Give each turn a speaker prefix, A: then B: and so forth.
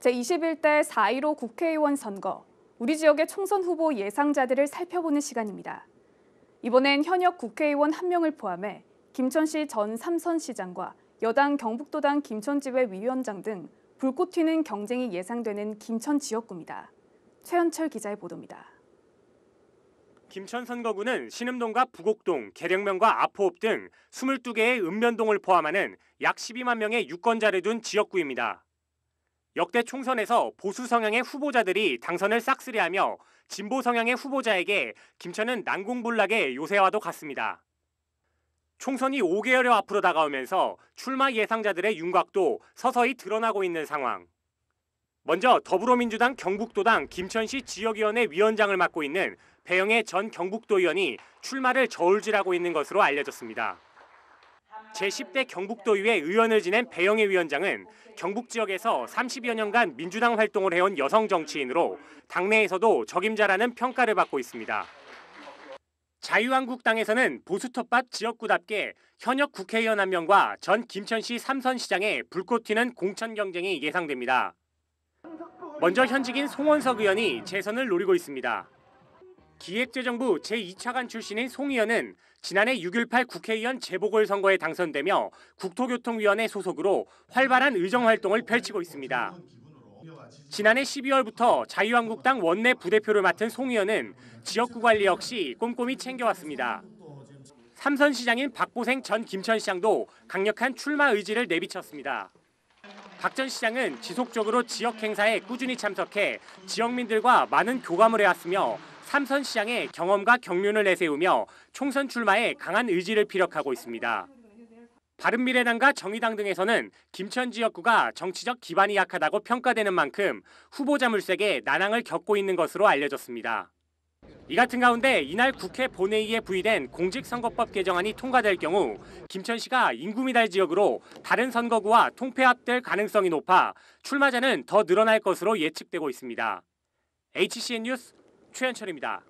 A: 제21대 4.15 국회의원 선거, 우리 지역의 총선 후보 예상자들을 살펴보는 시간입니다. 이번엔 현역 국회의원 한 명을 포함해 김천시 전 삼선시장과 여당 경북도당 김천지회 위원장 등 불꽃 튀는 경쟁이 예상되는 김천 지역구입니다. 최현철 기자의 보도입니다.
B: 김천 선거구는 신림동과 부곡동, 계령면과 아포읍 등 22개의 읍면동을 포함하는 약 12만 명의 유권자를 둔 지역구입니다. 역대 총선에서 보수 성향의 후보자들이 당선을 싹쓸이하며 진보 성향의 후보자에게 김천은 난공불락의 요새와도 같습니다. 총선이 5개월여 앞으로 다가오면서 출마 예상자들의 윤곽도 서서히 드러나고 있는 상황. 먼저 더불어민주당 경북도당 김천시 지역위원회 위원장을 맡고 있는 배영애 전 경북도 의원이 출마를 저울질하고 있는 것으로 알려졌습니다. 제10대 경북도의회 의원을 지낸 배영애 위원장은 경북 지역에서 30여 년간 민주당 활동을 해온 여성 정치인으로 당내에서도 적임자라는 평가를 받고 있습니다. 자유한국당에서는 보수텃밭 지역구답게 현역 국회의원 한 명과 전 김천시 삼선시장의 불꽃 튀는 공천 경쟁이 예상됩니다. 먼저 현직인 송원석 의원이 재선을 노리고 있습니다. 기획재정부 제2차관 출신인 송 의원은 지난해 6.18 국회의원 재보궐선거에 당선되며 국토교통위원회 소속으로 활발한 의정활동을 펼치고 있습니다. 지난해 12월부터 자유한국당 원내 부대표를 맡은 송 의원은 지역구 관리 역시 꼼꼼히 챙겨왔습니다. 삼선시장인 박보생 전 김천시장도 강력한 출마 의지를 내비쳤습니다. 박전 시장은 지속적으로 지역 행사에 꾸준히 참석해 지역민들과 많은 교감을 해왔으며 삼선 시장의 경험과 경륜을 내세우며 총선 출마에 강한 의지를 피력하고 있습니다. 바른미래당과 정의당 등에서는 김천 지역구가 정치적 기반이 약하다고 평가되는 만큼 후보자 물색에 난항을 겪고 있는 것으로 알려졌습니다. 이 같은 가운데 이날 국회 본회의에 부의된 공직선거법 개정안이 통과될 경우 김천 씨가 인구미달 지역으로 다른 선거구와 통폐합될 가능성이 높아 출마자는 더 늘어날 것으로 예측되고 있습니다. HCN 뉴스 최현철입니다.